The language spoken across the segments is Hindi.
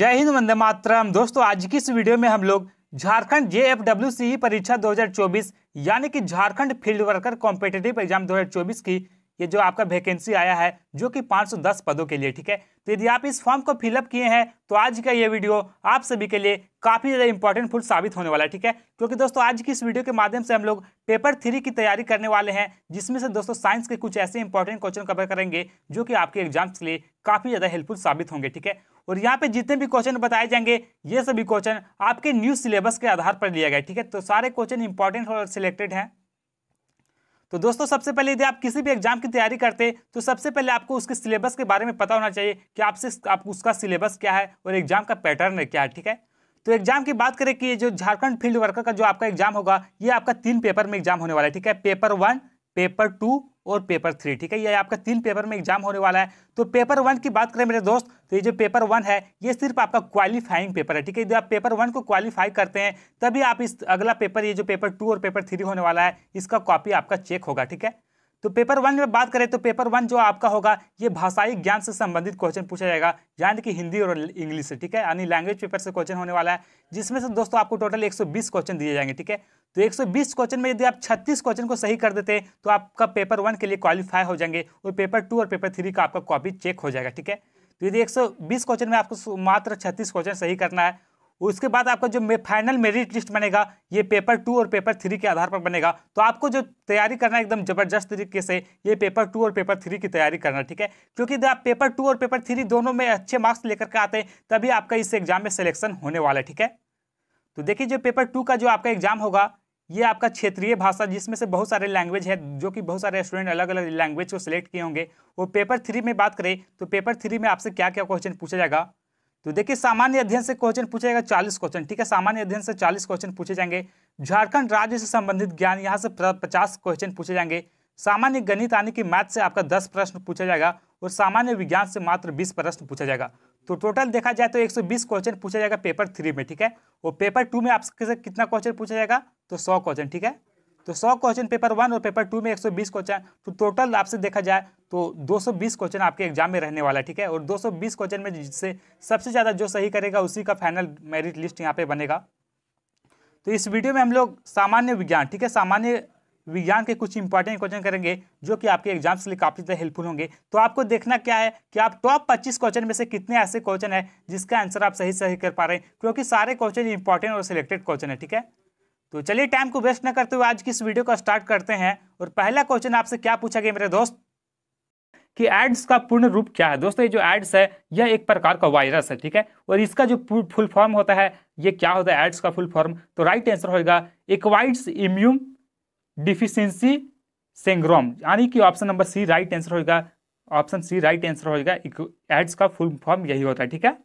जय हिंद वंदे मातरम दोस्तों आज की इस वीडियो में हम लोग झारखंड जे परीक्षा 2024 यानी कि Jharkhand field worker competitive exam 2024 की ये जो आपका वैकेंसी आया है जो कि 510 पदों के लिए ठीक है तो यदि आप इस फॉर्म को फिलअप किए हैं तो आज का ये वीडियो आप सभी के लिए काफ़ी ज़्यादा इंपॉर्टेंट फुल साबित होने वाला है ठीक है क्योंकि दोस्तों आज की इस वीडियो के माध्यम से हम लोग पेपर थ्री की तैयारी करने वाले हैं जिसमें से दोस्तों साइंस के कुछ ऐसे इंपॉर्टेंट क्वेश्चन कवर करेंगे जो कि आपके एग्जाम्स के लिए काफ़ी ज़्यादा हेल्पफुल साबित होंगे ठीक है और यहाँ पे जितने भी क्वेश्चन बताए जाएंगे ये सभी क्वेश्चन आपके न्यू सिलेबस के आधार पर लिया गया ठीक है तो सारे क्वेश्चन इंपॉर्टेंट और सिलेक्टेड हैं तो दोस्तों सबसे पहले यदि आप किसी भी एग्जाम की तैयारी करते तो सबसे पहले आपको उसके सिलेबस के बारे में पता होना चाहिए कि आपसे आप उसका सिलेबस क्या है और एग्जाम का पैटर्न क्या है ठीक है तो एग्जाम की बात करें कि ये जो झारखंड फील्ड वर्कर का जो आपका एग्जाम होगा ये आपका तीन पेपर में एग्जाम होने वाला है ठीक है पेपर वन पेपर टू और पेपर थ्री ठीक है ये आपका तीन पेपर में एग्जाम होने वाला है तो पेपर वन की बात करें मेरे दोस्त तो ये जो पेपर वन है ये सिर्फ आपका क्वालिफाइंग पेपर है ठीक है यदि आप पेपर वन को क्वालिफाई करते हैं तभी आप इस अगला पेपर ये जो पेपर टू और पेपर थ्री होने वाला है इसका कॉपी आपका चेक होगा ठीक है तो पेपर वन में बात करें तो पेपर वन जो आपका होगा ये भाषाई ज्ञान से संबंधित क्वेश्चन पूछा जाएगा यानी कि हिंदी और इंग्लिश से ठीक है यानी लैंग्वेज पेपर से क्वेश्चन होने वाला है जिसमें से दोस्तों आपको टोटल 120 क्वेश्चन दिए जाएंगे ठीक है तो 120 क्वेश्चन में यदि आप 36 क्वेश्चन को सही कर देते तो आपका पेपर वन के लिए क्वालिफाई हो जाएंगे और पेपर टू और पेपर थ्री का आपका कॉपी चेक हो जाएगा ठीक है तो यदि एक क्वेश्चन में आपको मात्र छत्तीस क्वेश्चन सही करना है उसके बाद आपका जो फाइनल मेरिट लिस्ट बनेगा ये पेपर टू और पेपर थ्री के आधार पर बनेगा तो आपको जो तैयारी करना है एकदम जबरदस्त तरीके से ये पेपर टू और पेपर थ्री की तैयारी करना ठीक है क्योंकि जब आप पेपर टू और पेपर थ्री दोनों में अच्छे मार्क्स लेकर के आते हैं तभी आपका इस एग्जाम में सिलेक्शन होने वाला है ठीक है तो देखिए जो पेपर टू का जो आपका एग्जाम होगा ये आपका क्षेत्रीय भाषा जिसमें से बहुत सारे लैंग्वेज है जो कि बहुत सारे स्टूडेंट अलग अलग लैंग्वेज को सिलेक्ट किए होंगे वो पेपर थ्री में बात करें तो पेपर थ्री में आपसे क्या क्या क्वेश्चन पूछा जाएगा तो देखिए सामान्य अध्ययन से क्वेश्चन पूछेगा चालीस क्वेश्चन ठीक है सामान्य अध्ययन से चालीस क्वेश्चन पूछे जाएंगे झारखंड राज्य से संबंधित ज्ञान यहाँ से पचास क्वेश्चन पूछे जाएंगे सामान्य गणित यानी कि मैथ से आपका दस प्रश्न पूछा जाएगा और सामान्य विज्ञान से मात्र बीस प्रश्न पूछा जाएगा तो टोटल देखा जाए तो बीस क्वेश्चन पूछा जाएगा पेपर थ्री में ठीक है और पेपर टू में आपसे कितना क्वेश्चन पूछा जाएगा तो सौ क्वेश्चन ठीक है तो 100 क्वेश्चन पेपर वन और पेपर टू में 120 क्वेश्चन तो टोटल आपसे देखा जाए तो 220 क्वेश्चन आपके एग्जाम में रहने वाला है ठीक है और 220 क्वेश्चन में जिससे सबसे ज़्यादा जो सही करेगा उसी का फाइनल मेरिट लिस्ट यहाँ पे बनेगा तो इस वीडियो में हम लोग सामान्य विज्ञान ठीक है सामान्य विज्ञान के कुछ इंपॉर्टेंट क्वेश्चन करेंगे जो कि आपके एग्जाम्स के लिए काफ़ी ज़्यादा हेल्पफुल होंगे तो आपको देखना क्या है कि आप टॉप 25 क्वेश्चन में से कितने ऐसे क्वेश्चन है जिसका आंसर आप सही सही कर पा रहे हैं क्योंकि सारे क्वेश्चन इंपॉर्टेंट और सिलेक्टेड क्वेश्चन है ठीक है तो चलिए टाइम को वेस्ट न करते हुए आज की इस वीडियो को स्टार्ट करते हैं और पहला क्वेश्चन आपसे क्या पूछा गया मेरे दोस्त कि एड्स का पूर्ण रूप क्या है दोस्तों ये जो एड्स है यह एक प्रकार का वायरस है ठीक है और इसका जो फुल फॉर्म होता है ये क्या होता है एड्स का फुल फॉर्म तो राइट आंसर होगा एक्वाइड्स इम्यून डिफिशियंसी सिंग्रोम यानी कि option number C right answer होगा ऑप्शन सी राइट आंसर होगा एड्स का फुल फॉर्म यही होता है ठीक है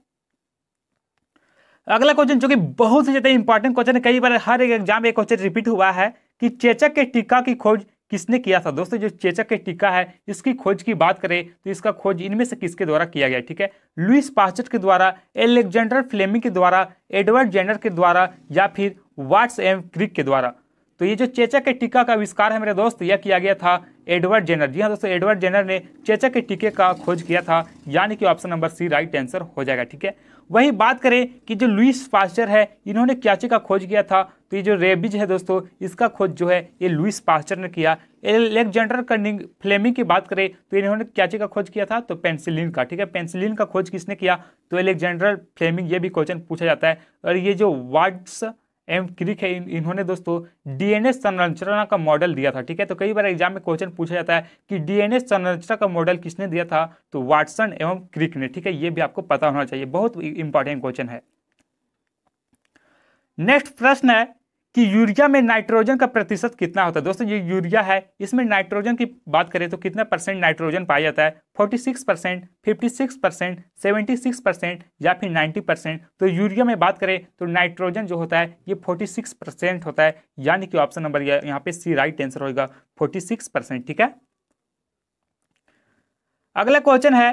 अगला क्वेश्चन जो कि बहुत ही ज़्यादा इंपॉर्टेंट क्वेश्चन है कई बार हर एक एग्जाम में क्वेश्चन रिपीट हुआ है कि चेचक के टीका की खोज किसने किया था दोस्तों जो चेचक के टीका है इसकी खोज की बात करें तो इसका खोज इनमें से किसके द्वारा किया गया ठीक है लुइस पाचट के द्वारा एलेक्जेंडर फ्लेमिंग के द्वारा एडवर्ड जेनर के द्वारा या फिर वाट्स एम क्रिक के द्वारा तो ये जो चेचक के टीका का आविष्कार है मेरे दोस्त यह किया गया था एडवर्ड जेनर जी हाँ दोस्तों एडवर्ड जेनर ने चेचक के टीके का खोज किया था यानी कि option number C right answer हो जाएगा ठीक है वही बात करें कि जो लुइस पास्टर है इन्होंने क्याचे का खोज किया था तो ये जो रेबिज है दोस्तों इसका खोज जो है ये लुइस पास्टर ने किया एलेक्जेंडर कर्निंग फ्लेमिंग की बात करें तो इन्होंने क्याचे का खोज किया था तो पेंसिलिन का ठीक है पेंसिलिन का खोज किसने किया तो एलेक्जेंडर फ्लेमिंग ये भी क्वेश्चन पूछा जाता है और ये जो वर्ड्स एम क्रिक है इन, इन्होंने दोस्तों डीएनए संरचना का मॉडल दिया था ठीक है तो कई बार एग्जाम में क्वेश्चन पूछा जाता है कि डीएनए संरचना का मॉडल किसने दिया था तो वाटसन एवं क्रिक ने ठीक है ये भी आपको पता होना चाहिए बहुत इंपॉर्टेंट क्वेश्चन है नेक्स्ट प्रश्न है कि यूरिया में नाइट्रोजन का प्रतिशत कितना होता है दोस्तों ये यूरिया है इसमें नाइट्रोजन की बात करें तो कितना परसेंट नाइट्रोजन पाया जाता है 46 percent fifty percent seventy percent या फिर 90 परसेंट तो यूरिया में बात करें तो नाइट्रोजन जो होता है ये 46 परसेंट होता है यानी कि ऑप्शन नंबर यहाँ पे सी राइट आंसर होगा फोर्टी परसेंट ठीक है अगला क्वेश्चन है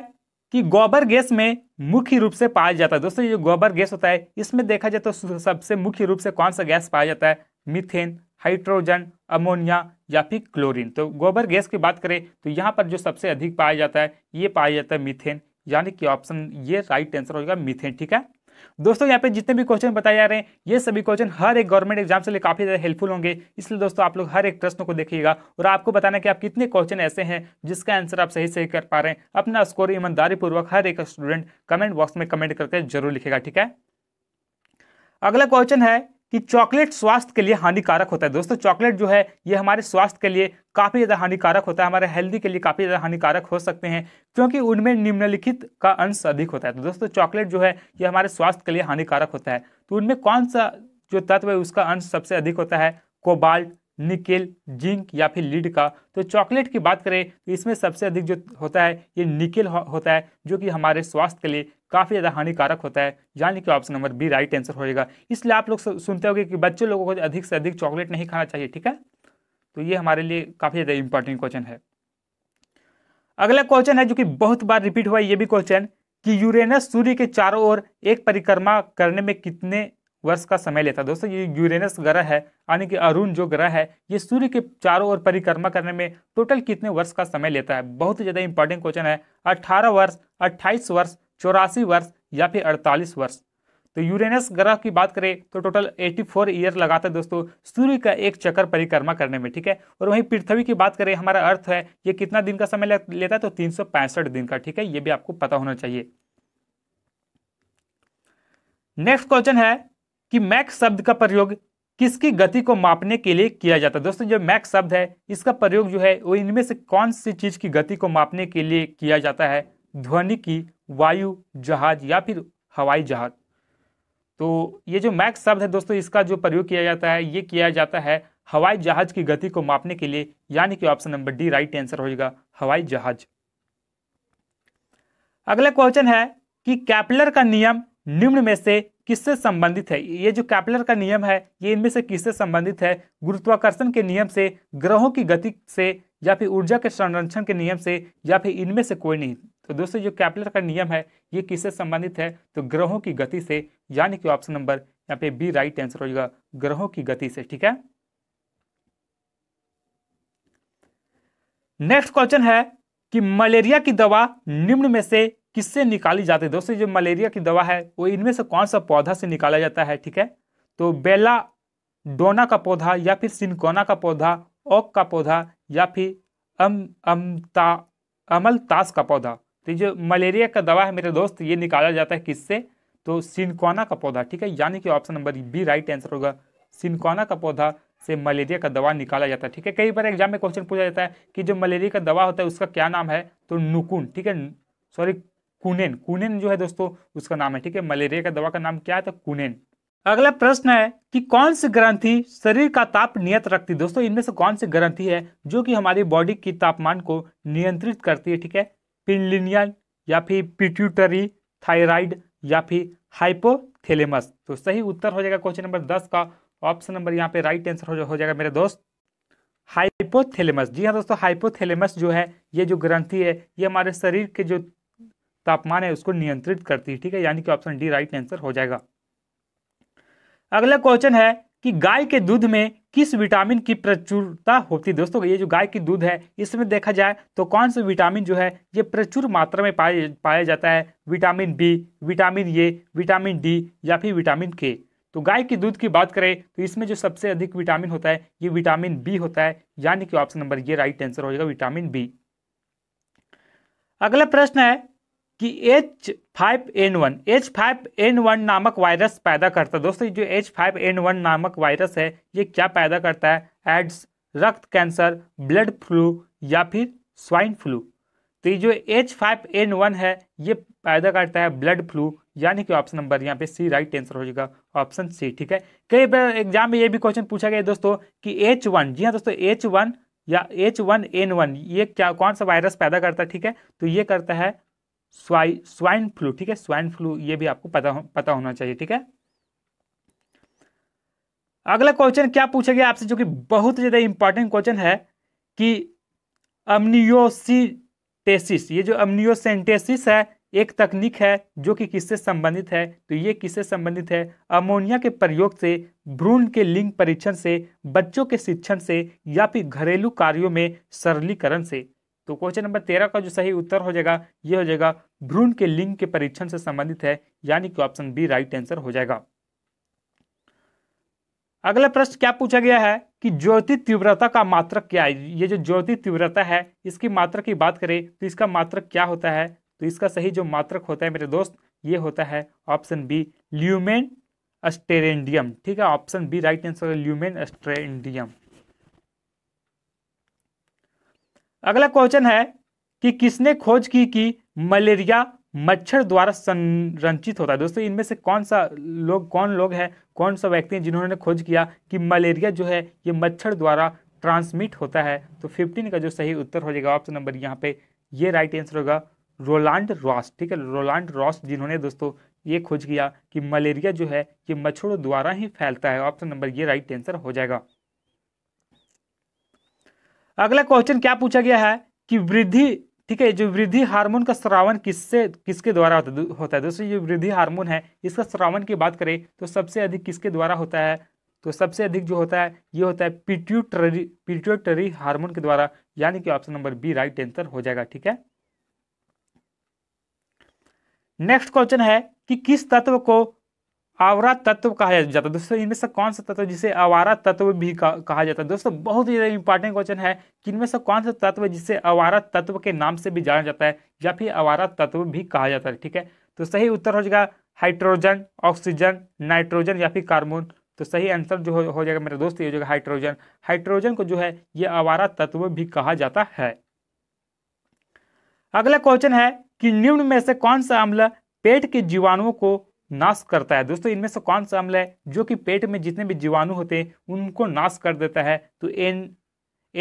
कि गोबर गैस में मुख्य रूप से पाया जाता है दोस्तों ये जो गोबर गैस होता है इसमें देखा जाए तो सबसे मुख्य रूप से कौन सा गैस पाया जाता है मिथेन हाइड्रोजन अमोनिया या फिर क्लोरीन तो गोबर गैस की बात करें तो यहाँ पर जो सबसे अधिक पाया जाता है ये पाया जाता है मिथेन यानी कि ऑप्शन ये राइट आंसर होगा मिथेन ठीक है दोस्तों यहाँ पे जितने भी क्वेश्चन बताए जा रहे हैं ये सभी क्वेश्चन हर एक गवर्नमेंट एग्जाम से लिए काफ़ी ज़्यादा हेल्पफुल होंगे इसलिए दोस्तों आप लोग हर एक प्रश्न को देखिएगा और आपको बताना कि आप कितने क्वेश्चन ऐसे हैं जिसका आंसर आप सही सही कर पा रहे हैं अपना स्कोर ईमानदारीपूर्वक हर एक स्टूडेंट कमेंट बॉक्स में कमेंट करके जरूर लिखेगा ठीक है अगला क्वेश्चन है कि चॉकलेट स्वास्थ्य के लिए हानिकारक होता है दोस्तों चॉकलेट जो है ये हमारे स्वास्थ्य के लिए काफ़ी ज़्यादा हानिकारक होता है हमारे हेल्दी के लिए काफ़ी ज़्यादा हानिकारक हो सकते हैं क्योंकि उनमें निम्नलिखित का अंश अधिक होता है तो दोस्तों चॉकलेट जो है ये हमारे स्वास्थ्य के लिए हानिकारक होता है तो उनमें कौन सा जो तत्व है उसका अंश सबसे अधिक होता है कोबाल्ट निकेल जिंक या फिर लीड का तो चॉकलेट की बात करें तो इसमें सबसे अधिक जो होता है ये निकेल हो, होता है जो कि हमारे स्वास्थ्य के लिए काफ़ी ज़्यादा हानिकारक होता है यानी कि option number B right answer होएगा इसलिए आप लोग सुनते होंगे कि बच्चे लोगों को अधिक से अधिक चॉकलेट नहीं खाना चाहिए ठीक है तो ये हमारे लिए काफ़ी ज़्यादा इंपॉर्टेंट क्वेश्चन है अगला क्वेश्चन है जो कि बहुत बार रिपीट हुआ है ये भी क्वेश्चन कि यूरेनस सूर्य के चारों ओर एक परिक्रमा करने में कितने वर्ष का समय लेता है दोस्तों ये यूरेनस ग्रह है यानी कि अरुण जो ग्रह है ये सूर्य के चारों ओर परिक्रमा करने में टोटल कितने वर्ष का समय लेता है बहुत ही ज़्यादा इंपॉर्टेंट क्वेश्चन है अट्ठारह वर्ष अट्ठाईस वर्ष चौरासी वर्ष या फिर अड़तालीस वर्ष तो यूरेनस ग्रह की बात करें तो टोटल 84 ईयर लगाता है दोस्तों सूर्य का एक चक्कर परिक्रमा करने में ठीक है और वहीं पृथ्वी की बात करें हमारा अर्थ है ये कितना दिन का समय लेता है तो तीन दिन का ठीक है ये भी आपको पता होना चाहिए नेक्स्ट क्वेश्चन है कि मैक शब्द का प्रयोग किसकी गति को मापने के लिए किया जाता है दोस्तों जो मैक शब्द है इसका प्रयोग जो है वो इनमें से कौन सी चीज़ की गति को मापने के लिए किया जाता है ध्वनि की वायु जहाज या फिर हवाई जहाज तो ये जो मैक शब्द है दोस्तों इसका जो प्रयोग किया जाता है ये किया जाता है हवाई जहाज की गति को मापने के लिए यानी कि option number D right answer होगा हवाई जहाज अगला क्वेश्चन है कि कैपलर का नियम निम्न में से किससे संबंधित है ये जो कैपलर का नियम है ये इनमें से किससे संबंधित है गुरुत्वाकर्षण के नियम से ग्रहों की गति से या फिर ऊर्जा के संरक्षण के नियम से या फिर इनमें से कोई नहीं तो दोस्तों जो कैपलर का नियम है ये किससे संबंधित है तो ग्रहों की गति से यानी कि ऑप्शन नंबर यहाँ पे बी राइट आंसर होगा ग्रहों की गति से ठीक है नेक्स्ट क्वेश्चन है कि मलेरिया की दवा निम्न में से किससे निकाली जाती है दोस्तों जो मलेरिया की दवा है वो इनमें से कौन सा पौधा से निकाला जाता है ठीक है तो बेला डोना का पौधा या फिर सिनकोना का पौधा ओक का पौधा या फिर अम अमता अमलतास का पौधा तो जो मलेरिया का दवा है मेरे दोस्त ये निकाला जाता है किससे तो सिनकोना का पौधा ठीक है यानी कि option number B right answer होगा सिनकोना का पौधा से मलेरिया का दवा निकाला जाता है ठीक है कई बार एग्जाम में क्वेश्चन पूछा जाता है कि जो मलेरिया का दवा होता है उसका क्या नाम है तो नुकुन ठीक है सॉरी कुनेन कुनेन जो है दोस्तों उसका नाम है ठीक है मलेरिया का दवा का नाम क्या है तो कुनेन अगला प्रश्न है कि कौन सी ग्रंथि शरीर का ताप नियत रखती है दोस्तों इनमें से कौन सी ग्रंथि है जो कि हमारी बॉडी की तापमान को नियंत्रित करती है ठीक है पिनलिनियल या फिर पिट्यूटरी थायराइड या फिर हाइपोथेलेमस तो सही उत्तर हो जाएगा क्वेश्चन नंबर दस का ऑप्शन नंबर यहाँ पे राइट आंसर हो जाएगा मेरे दोस्त हाइपोथेलेमस जी हाँ दोस्तों हाइपोथेलेमस जो है ये जो ग्रंथि है ये हमारे शरीर के जो तापमान है उसको नियंत्रित करती है ठीक है यानी कि ऑप्शन डी राइट आंसर हो जाएगा अगला क्वेश्चन है कि गाय के दूध में किस विटामिन की प्रचुरता होती है दोस्तों ये जो गाय की दूध है इसमें देखा जाए तो कौन सा विटामिन जो है ये प्रचुर मात्रा में पाया पाया जाता है vitamin B vitamin A vitamin D या फिर विटामिन के तो गाय के दूध की बात करें तो इसमें जो सबसे अधिक विटामिन होता है ये विटामिन बी होता है यानी कि ऑप्शन नंबर ये राइट आंसर हो जाएगा विटामिन बी अगला प्रश्न है कि H five N one H five N one नामक वायरस पैदा करता है दोस्तों जो एच फाइव एन वन नामक वायरस है ये क्या पैदा करता है एड्स रक्त कैंसर ब्लड फ्लू या फिर स्वाइन फ्लू तो ये जो एच फाइव एन वन है ये पैदा करता है ब्लड फ्लू यानी कि ऑप्शन नंबर यहाँ पे सी राइट आंसर हो जाएगा ऑप्शन सी ठीक है कई बार एग्जाम में ये भी क्वेश्चन पूछा गया दोस्तों कि एच वन जी हाँ दोस्तों एच वन या एच वन एन वन ये क्या कौन सा वायरस पैदा करता है ठीक है तो ये करता है स्वाई स्वाइन फ्लू ठीक है स्वाइन फ्लू ये भी आपको पता पता होना चाहिए ठीक है अगला क्वेश्चन क्या पूछा गया आपसे जो कि बहुत ज़्यादा इंपॉर्टेंट क्वेश्चन है कि अम्नियोसिटेसिस ये जो अम्नियोसेंटेसिस है एक तकनीक है जो कि किससे संबंधित है तो ये किससे संबंधित है अमोनिया के प्रयोग से भ्रूण के लिंग परीक्षण से बच्चों के शिक्षण से या फिर घरेलू कार्यों में सरलीकरण से तो क्वेश्चन नंबर तेरह का जो सही उत्तर हो जाएगा ये हो जाएगा भ्रूण के लिंग के परीक्षण से संबंधित है यानी कि ऑप्शन बी राइट आंसर हो जाएगा अगला प्रश्न क्या पूछा गया है कि ज्योति तीव्रता का मात्रक क्या है ये जो ज्योति तीव्रता है इसकी मात्रक की बात करें तो इसका मात्रक क्या होता है तो इसका सही जो मात्रक होता है मेरे दोस्त ये होता है ऑप्शन बी ल्यूमेन अस्टेरेंडियम ठीक है option B right answer lumen अस्टेरेंडियम अगला क्वेश्चन है कि किसने खोज की कि मलेरिया मच्छर द्वारा संरचित होता है दोस्तों इनमें से कौन सा लोग कौन लोग हैं कौन सा व्यक्ति है जिन्होंने खोज किया कि मलेरिया जो है ये मच्छर द्वारा ट्रांसमिट होता है तो फिफ्टीन का जो सही उत्तर हो जाएगा ऑप्शन नंबर यहाँ पे ये राइट आंसर होगा रोलांड रॉस ठीक है रोलांड रॉस जिन्होंने दोस्तों ये खोज किया कि मलेरिया जो है ये मच्छरों द्वारा ही फैलता है ऑप्शन नंबर ये राइट आंसर हो जाएगा अगला क्वेश्चन क्या पूछा गया है कि वृद्धि ठीक है जो वृद्धि हार्मोन का श्रावण किससे किसके द्वारा होता है दोस्तों ये वृद्धि हार्मोन है इसका श्रावण की बात करें तो सबसे अधिक किसके द्वारा होता है तो सबसे अधिक जो होता है ये होता है पिट्यूटरी पिट्यूटरी हार्मोन के द्वारा यानी कि option number B right answer हो जाएगा ठीक है नेक्स्ट क्वेश्चन है कि किस तत्व को आवरा तत्व कहा जाता है दोस्तों इनमें से कौन सा तत्व जिसे आवारा तत्व भी कहा जाता है दोस्तों बहुत ही इंपॉर्टेंट क्वेश्चन है कि इनमें से कौन सा तत्व जिसे आवारा तत्व के नाम से भी जाना जाता है या फिर आवारा तत्व भी कहा जाता है ठीक है तो सही उत्तर हो जाएगा हाइड्रोजन ऑक्सीजन नाइट्रोजन या फिर कार्बोन तो सही आंसर जो हो, जाएगा मेरा दोस्त ये हो जाएगा हाइड्रोजन हाइड्रोजन को जो है ये आवारा तत्व भी कहा जाता है अगला क्वेश्चन है कि निम्न में से कौन सा अम्ल पेट के जीवाणुओं को नाश करता है दोस्तों इनमें से कौन सा अम्ल है जो कि पेट में जितने भी जीवाणु होते हैं उनको नाश कर देता है तो एन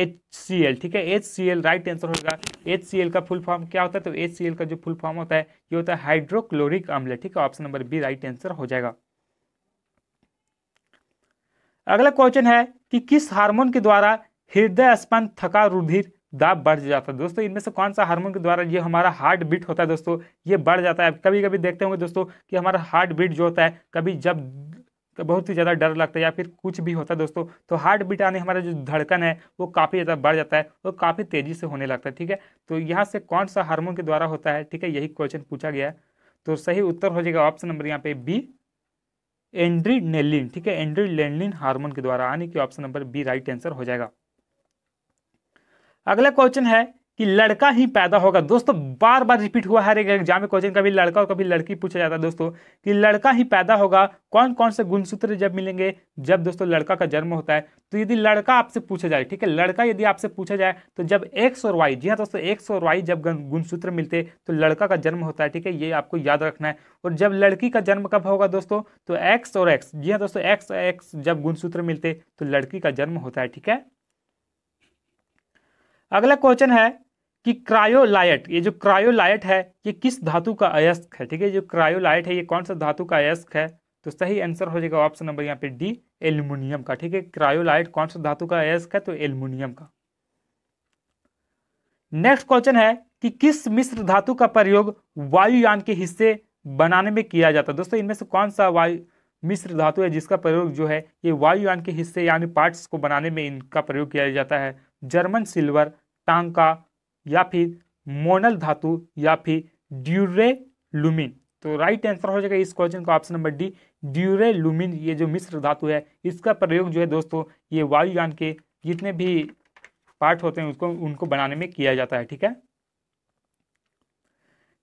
एच सी एल ठीक है H C L right answer होगा एच सी एल का फुल फॉर्म क्या होता है तो एच सी एल का जो फुल फॉर्म होता है ये होता है हाइड्रोक्लोरिक अम्ल ठीक है option number B right answer हो जाएगा अगला क्वेश्चन है कि किस हार्मोन के द्वारा हृदय स्पंद थका रुधिर दाब बढ़ जाता है दोस्तों इनमें से कौन सा हार्मोन के द्वारा ये हमारा हार्ट बीट होता है दोस्तों ये बढ़ जाता है कभी कभी देखते होंगे दोस्तों कि हमारा हार्ट बीट जो होता है कभी जब बहुत ही ज़्यादा डर लगता है या फिर कुछ भी होता है दोस्तों तो हार्ट बीट आने हमारा जो धड़कन है वो काफ़ी ज़्यादा बढ़ जाता है और काफ़ी तेज़ी से होने लगता है ठीक है तो यहाँ से कौन सा हार्मोन के द्वारा होता है ठीक है यही क्वेश्चन पूछा गया तो सही उत्तर हो जाएगा ऑप्शन नंबर यहाँ पे बी एंड्रीनेलिन ठीक है एंड्रीनेलिन हार्मोन के द्वारा यानी कि option number B right answer हो जाएगा अगला क्वेश्चन है कि लड़का ही पैदा होगा दोस्तों बार बार रिपीट हुआ हर एक एग्जाम में क्वेश्चन कभी लड़का और कभी लड़की पूछा जाता है दोस्तों कि लड़का ही पैदा होगा कौन कौन से गुणसूत्र जब मिलेंगे जब दोस्तों लड़का का जन्म होता है तो यदि लड़का आपसे पूछा जाए ठीक है लड़का यदि आपसे पूछा जाए तो जब एक्स और वाई जी हाँ दोस्तों एक्स और वाई जब गुणसूत्र मिलते तो लड़का का जन्म होता है ठीक है ये आपको याद रखना है और जब लड़की का जन्म कब होगा दोस्तों तो एक्स और एक्स जी हाँ दोस्तों एक्स एक्स जब गुणसूत्र मिलते तो लड़की का जन्म होता है ठीक है अगला क्वेश्चन है कि क्रायोलाइट ये जो क्रायोलाइट है ये किस धातु का अयस्क है ठीक है जो क्रायोलाइट है ये कौन सा धातु का अयस्क है तो सही आंसर हो जाएगा ऑप्शन नंबर यहाँ पे डी एल्यूमिनियम का ठीक है क्रायोलाइट कौन सा धातु का अयस्क है तो एल्यूमिनियम का नेक्स्ट क्वेश्चन है कि किस मिश्र धातु का प्रयोग वायुयान के हिस्से बनाने में किया जाता है दोस्तों इनमें से कौन सा वायु मिश्र धातु है जिसका प्रयोग जो है ये वायुयान के हिस्से यानी पार्ट्स को बनाने में इनका प्रयोग किया जाता है जर्मन सिल्वर टांका या फिर मोनल धातु या फिर ड्यूरेलुमिन तो राइट आंसर हो जाएगा इस क्वेश्चन का ऑप्शन नंबर डी ड्यूरेलुमिन ये जो मिश्र धातु है इसका प्रयोग जो है दोस्तों ये वायुयान के जितने भी पार्ट होते हैं उसको उनको बनाने में किया जाता है ठीक है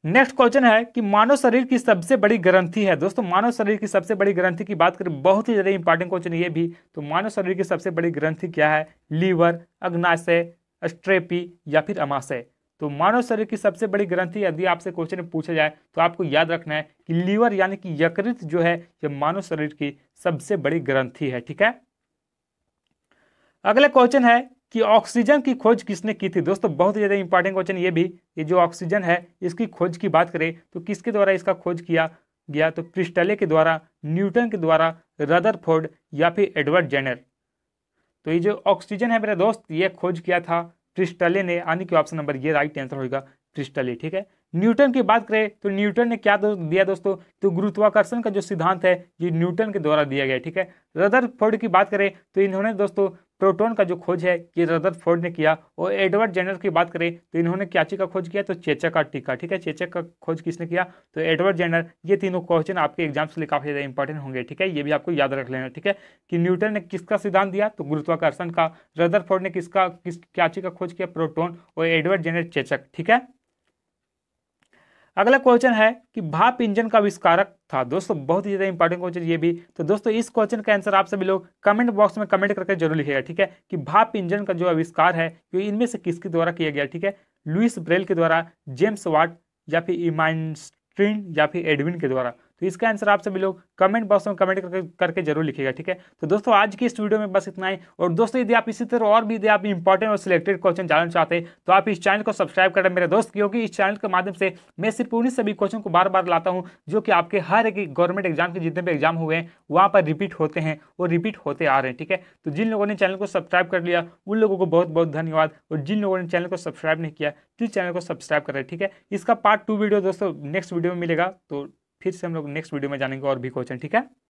नेक्स्ट क्वेश्चन है कि मानव शरीर की सबसे बड़ी ग्रंथि है दोस्तों मानव शरीर की सबसे बड़ी ग्रंथि की बात करें बहुत ही ज़्यादा इंपॉर्टेंट क्वेश्चन ये भी तो मानव शरीर की सबसे बड़ी ग्रंथि क्या है लीवर अग्नाशय स्ट्रेपी या फिर अमाशय तो मानव शरीर की सबसे बड़ी ग्रंथि यदि आपसे क्वेश्चन पूछा जाए तो आपको याद रखना है कि लीवर यानी कि यकृत जो है यह मानव शरीर की सबसे बड़ी ग्रंथि है ठीक है अगला क्वेश्चन है कि ऑक्सीजन की खोज किसने की थी दोस्तों बहुत ही ज़्यादा इंपॉर्टेंट क्वेश्चन ये भी ये जो ऑक्सीजन है इसकी खोज की बात करें तो किसके द्वारा इसका खोज किया गया तो क्रिस्टले के द्वारा न्यूटन के द्वारा रदरफोर्ड या फिर एडवर्ड जेनर तो ये जो ऑक्सीजन है मेरे दोस्त ये खोज किया था क्रिस्टले ने यानी कि ऑप्शन नंबर ये राइट आंसर होगा क्रिस्टले ठीक है न्यूटन की बात करें तो न्यूटन ने क्या दिया दोस्तों तो गुरुत्वाकर्षण का जो सिद्धांत है ये न्यूटन के द्वारा दिया गया ठीक है रदर की बात करें तो इन्होंने दोस्तों प्रोटॉन का जो खोज है ये रदर फोर्ड ने किया और एडवर्ड जेनर की बात करें तो इन्होंने क्याची का खोज किया तो चेचक का टीका ठीक है चेचक का खोज किसने किया तो एडवर्ड जेनर ये तीनों क्वेश्चन आपके एग्जाम से काफ़ी ज़्यादा इंपॉर्टेंट होंगे ठीक है ये भी आपको याद रख लेना ठीक है कि न्यूटन ने किसका सिद्धांत दिया तो गुरुत्वाकर्षण का रदर ने किसका किस क्याची का खोज किया प्रोटोन और एडवर्ड जेनर चेचक ठीक है अगला क्वेश्चन है कि भाप इंजन का विस्कारक था दोस्तों बहुत ही ज़्यादा इंपॉर्टेंट क्वेश्चन ये भी तो दोस्तों इस क्वेश्चन का आंसर आप सभी लोग कमेंट बॉक्स में कमेंट करके जरूर लिखेगा ठीक है कि भाप इंजन का जो आविष्कार है ये इनमें से किसके द्वारा किया गया ठीक है लुइस ब्रेल के द्वारा जेम्स वाट या फिर इमाइन या फिर एडविन के द्वारा तो इसका आंसर आप सभी लोग कमेंट बॉक्स में कमेंट करके करके जरूर लिखेगा ठीक है तो दोस्तों आज की इस वीडियो में बस इतना ही और दोस्तों यदि आप इसी तरह और भी यदि आप इंपॉर्टेंट और सिलेक्टेड क्वेश्चन जानना चाहते हैं तो आप इस चैनल को सब्सक्राइब करें मेरे दोस्त क्योंकि इस चैनल के माध्यम से मैं सिर्फ उन्हीं सभी क्वेश्चन को बार बार लाता हूँ जो कि आपके हर एक गवर्नमेंट एग्जाम के जितने भी एग्जाम हुए हैं वहाँ पर रिपीट होते हैं और रिपीट होते आ रहे हैं ठीक है तो जिन लोगों ने चैनल को सब्सक्राइब कर लिया उन लोगों को बहुत बहुत धन्यवाद और जिन लोगों ने चैनल को सब्सक्राइब नहीं किया प्लीज़ तो चैनल को सब्सक्राइब करें ठीक है इसका पार्ट टू वीडियो दोस्तों नेक्स्ट वीडियो में मिलेगा तो फिर से हम लोग नेक्स्ट वीडियो में जानेंगे और भी क्वेश्चन ठीक है